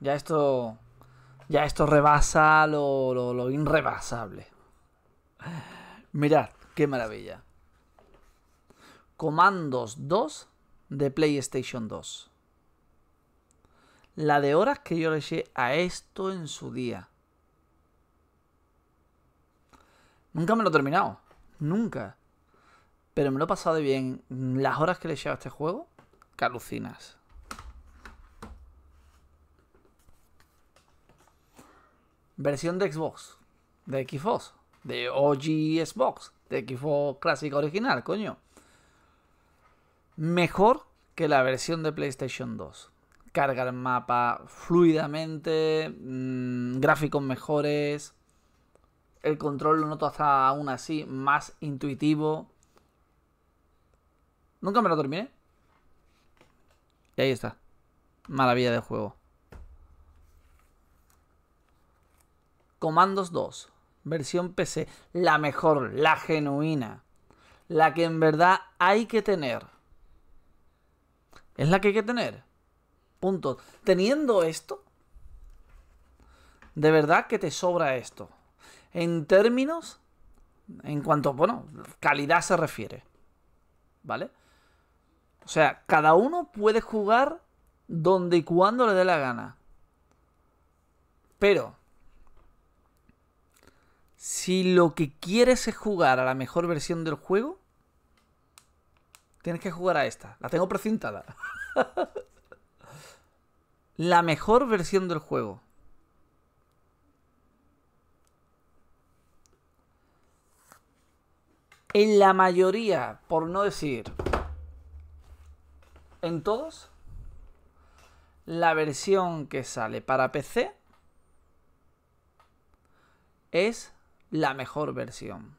Ya esto. Ya esto rebasa lo, lo, irrebasable. Mirad, qué maravilla. Comandos 2 de PlayStation 2. La de horas que yo le eché a esto en su día. Nunca me lo he terminado. Nunca. Pero me lo he pasado de bien. Las horas que le he echado a este juego, que alucinas. versión de Xbox, de Xbox, de OG Xbox, de Xbox clásica original, coño. Mejor que la versión de PlayStation 2. Carga el mapa fluidamente, mm, gráficos mejores, el control lo noto hasta aún así más intuitivo. Nunca me lo terminé. Y ahí está. Maravilla de juego. Comandos 2, versión PC, la mejor, la genuina, la que en verdad hay que tener. Es la que hay que tener. Punto. Teniendo esto, de verdad que te sobra esto. En términos, en cuanto, bueno, calidad se refiere. ¿Vale? O sea, cada uno puede jugar donde y cuando le dé la gana. Pero si lo que quieres es jugar a la mejor versión del juego, tienes que jugar a esta. La tengo precintada. la mejor versión del juego. En la mayoría, por no decir en todos, la versión que sale para PC es la mejor versión.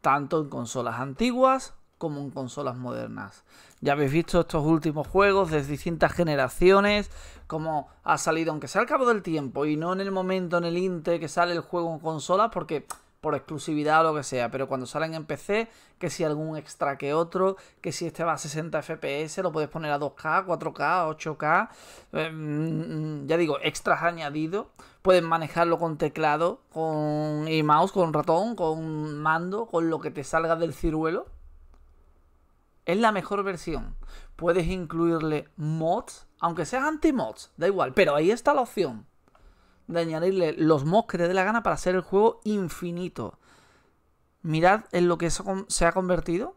Tanto en consolas antiguas como en consolas modernas. Ya habéis visto estos últimos juegos de distintas generaciones, como ha salido, aunque sea al cabo del tiempo y no en el momento, en el inte que sale el juego en consolas, porque por exclusividad o lo que sea, pero cuando salen en PC, que si algún extra que otro, que si este va a 60 FPS, lo puedes poner a 2K, 4K, 8K, ya digo, extras añadidos, puedes manejarlo con teclado, con y mouse, con ratón, con mando, con lo que te salga del ciruelo. Es la mejor versión. Puedes incluirle mods, aunque seas anti-mods, da igual, pero ahí está la opción de añadirle los mods que te dé la gana para hacer el juego infinito. Mirad en lo que eso se ha convertido.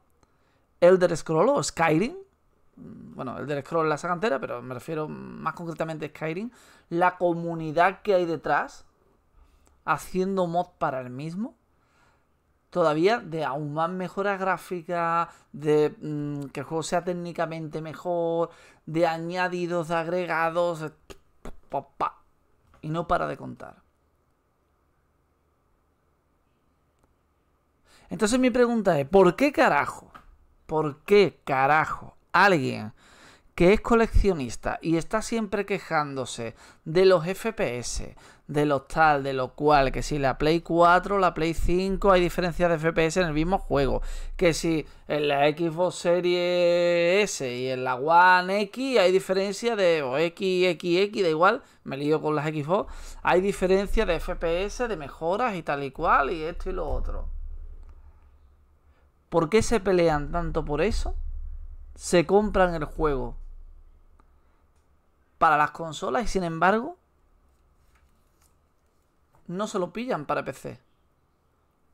Elder Scroll o Skyrim. Bueno, Elder Scroll la saga pero me refiero más concretamente a Skyrim. La comunidad que hay detrás. Haciendo mods para el mismo. Todavía de aún más mejora gráfica de que el juego sea técnicamente mejor, de añadidos, agregados y no para de contar. Entonces mi pregunta es, ¿por qué carajo? ¿Por qué carajo alguien que es coleccionista y está siempre quejándose de los FPS, de los tal, de lo cual, que si la Play 4, la Play 5 hay diferencia de FPS en el mismo juego, que si en la Xbox Series S y en la One X hay diferencia de o X, X, X, da igual, me lío con las Xbox, hay diferencia de FPS, de mejoras y tal y cual, y esto y lo otro. ¿Por qué se pelean tanto por eso? Se compran el juego para las consolas y sin embargo no se lo pillan para PC.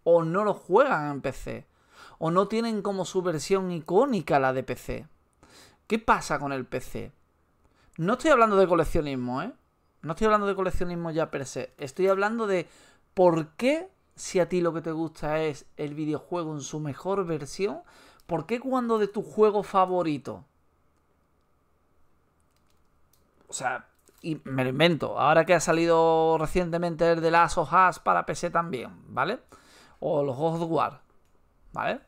O no lo juegan en PC. O no tienen como su versión icónica la de PC. ¿Qué pasa con el PC? No estoy hablando de coleccionismo, ¿eh? No estoy hablando de coleccionismo ya per se. Estoy hablando de por qué, si a ti lo que te gusta es el videojuego en su mejor versión, ¿por qué cuando de tu juego favorito? O sea, y me lo invento. Ahora que ha salido recientemente el de las hojas para PC también, ¿vale? O los God War, ¿vale?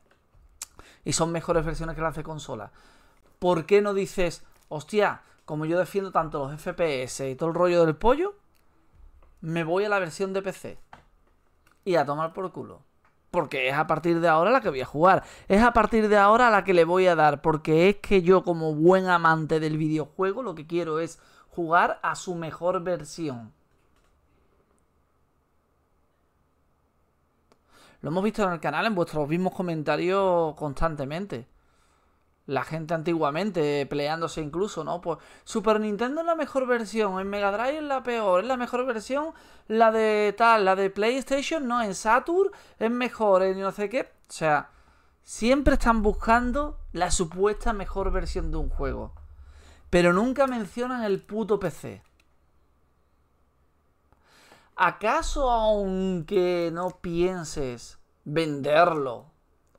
Y son mejores versiones que las de consola. ¿Por qué no dices, hostia, como yo defiendo tanto los FPS y todo el rollo del pollo, me voy a la versión de PC? Y a tomar por culo. Porque es a partir de ahora la que voy a jugar. Es a partir de ahora la que le voy a dar. Porque es que yo como buen amante del videojuego lo que quiero es jugar a su mejor versión. Lo hemos visto en el canal, en vuestros mismos comentarios constantemente. La gente antiguamente, peleándose incluso, ¿no? Pues Super Nintendo es la mejor versión, en Mega Drive es la peor, es la mejor versión, la de tal, la de PlayStation, no, en Saturn es mejor, en no sé qué. O sea, siempre están buscando la supuesta mejor versión de un juego. Pero nunca mencionan el puto PC. ¿Acaso aunque no pienses venderlo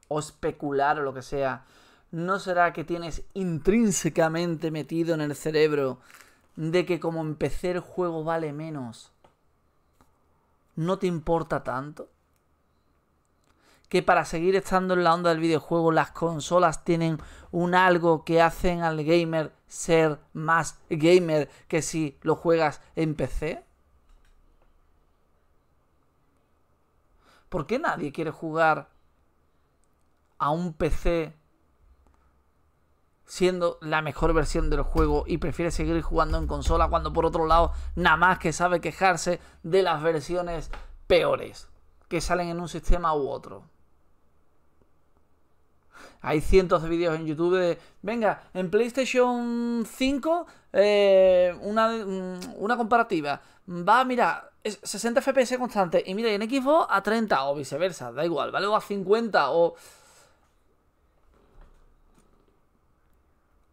o especular o lo que sea, no será que tienes intrínsecamente metido en el cerebro de que como empecé el juego vale menos? ¿No te importa tanto? que para seguir estando en la onda del videojuego las consolas tienen un algo que hacen al gamer ser más gamer que si lo juegas en PC? ¿Por qué nadie quiere jugar a un PC siendo la mejor versión del juego y prefiere seguir jugando en consola cuando por otro lado nada más que sabe quejarse de las versiones peores que salen en un sistema u otro? Hay cientos de vídeos en YouTube de, venga, en PlayStation 5, eh, mm, una, comparativa. Va, mira, es 60 FPS constante. Y mira, en Xbox a 30 o viceversa, da igual, ¿vale? O a 50 o...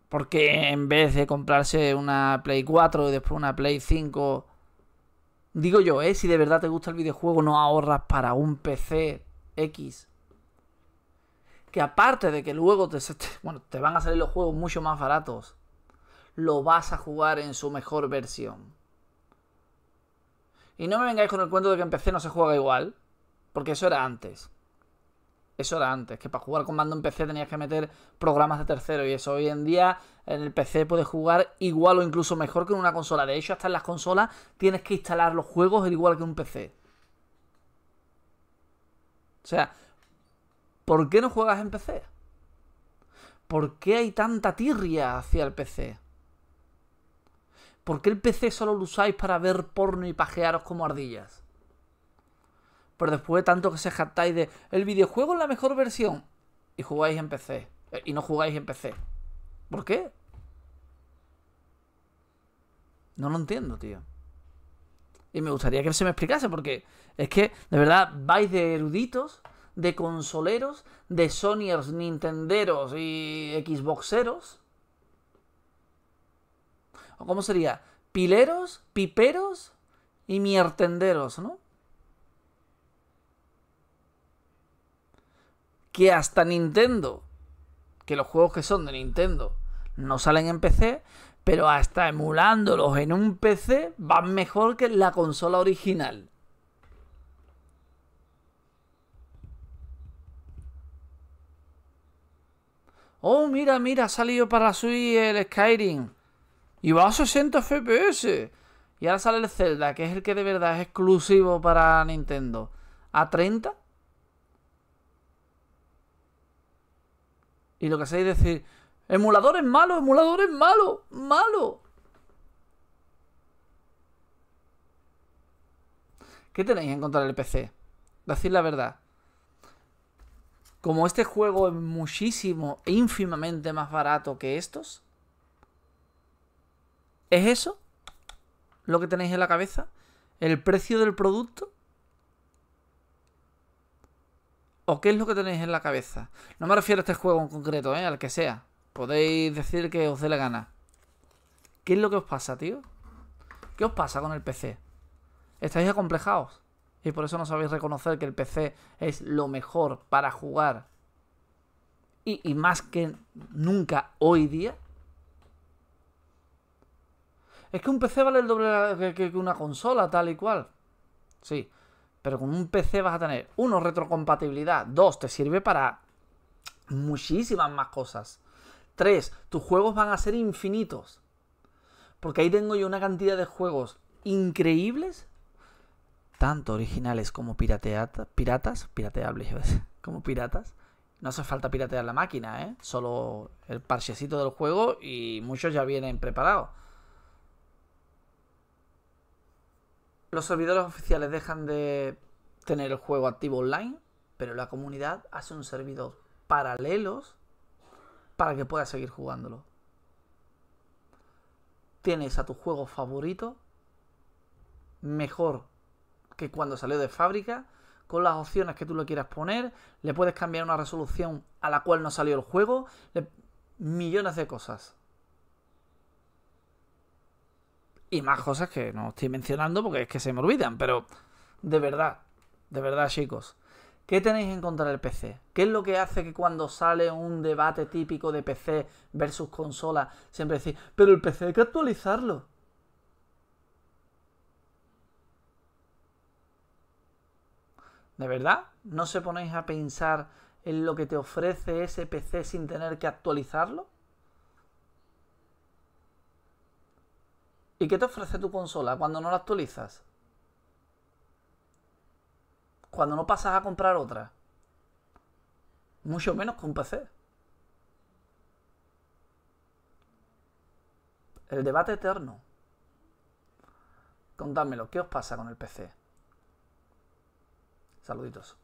Porque en vez de comprarse una Play 4 y después una Play 5... Digo yo, ¿eh? Si de verdad te gusta el videojuego, no ahorras para un PC X que aparte de que luego te, van a salir los juegos mucho más baratos, lo vas a jugar en su mejor versión. Y no me vengáis con el cuento de que en PC no se juega igual, porque eso era antes. Eso era antes, que para jugar con mando en PC tenías que meter programas de tercero y eso. Hoy en día en el PC puedes jugar igual o incluso mejor que en una consola. De hecho, hasta en las consolas tienes que instalar los juegos igual que en un PC. O sea, ¿Por qué no juegas en PC? ¿Por qué hay tanta tirria hacia el PC? ¿Por qué el PC solo lo usáis para ver porno y pajearos como ardillas? Pero después de tanto que se jactáis de el videojuego es la mejor versión y jugáis en PC eh, y no jugáis en PC. ¿Por qué? No lo entiendo, tío. Y me gustaría que se me explicase porque es que de verdad vais de eruditos de consoleros, de Sonyers, Nintenderos y Xboxeros. ¿O cómo sería? Pileros, piperos y miertenderos, ¿no? Que hasta Nintendo, que los juegos que son de Nintendo no salen en PC, pero hasta emulándolos en un PC van mejor que la consola original. Oh, mira, mira, ha salido para subir el Skyrim. Y va a 60 FPS. Y ahora sale el Zelda, que es el que de verdad es exclusivo para Nintendo. ¿A 30? Y lo que hacéis es decir, emulador es malo, emulador es malo, malo. ¿Qué tenéis en contra del PC? Decir la verdad como este juego es muchísimo e ínfimamente más barato que estos, ¿es eso lo que tenéis en la cabeza? ¿El precio del producto? ¿O qué es lo que tenéis en la cabeza? No me refiero a este juego en concreto, ¿eh? al que sea. Podéis decir que os dé la gana. ¿Qué es lo que os pasa, tío? ¿Qué os pasa con el PC? ¿Estáis acomplejados? y por eso no sabéis reconocer que el PC es lo mejor para jugar y, más que nunca hoy día. Es que un PC vale el doble que, que una consola, tal y cual. Sí, pero con un PC vas a tener, uno, retrocompatibilidad, dos, te sirve para muchísimas más cosas. Tres, tus juegos van a ser infinitos. Porque ahí tengo yo una cantidad de juegos increíbles tanto originales como pirateata, piratas, pirateables, como piratas. No hace falta piratear la máquina, ¿eh? Solo el parchecito del juego y muchos ya vienen preparados. Los servidores oficiales dejan de tener el juego activo online, pero la comunidad hace un servidor paralelos para que puedas seguir jugándolo. Tienes a tu juego favorito mejor que cuando salió de fábrica, con las opciones que tú le quieras poner, le puedes cambiar una resolución a la cual no salió el juego, millones de cosas. Y más cosas que no estoy mencionando porque es que se me olvidan, pero de verdad, de verdad chicos, ¿qué tenéis en contra del PC? ¿Qué es lo que hace que cuando sale un debate típico de PC versus consola, siempre decís, pero el PC hay que actualizarlo? ¿De verdad? ¿No se ponéis a pensar en lo que te ofrece ese PC sin tener que actualizarlo? ¿Y qué te ofrece tu consola cuando no la actualizas? Cuando no pasas a comprar otra. Mucho menos con un PC. El debate eterno. Contádmelo, ¿qué os pasa con el PC? Saluditos.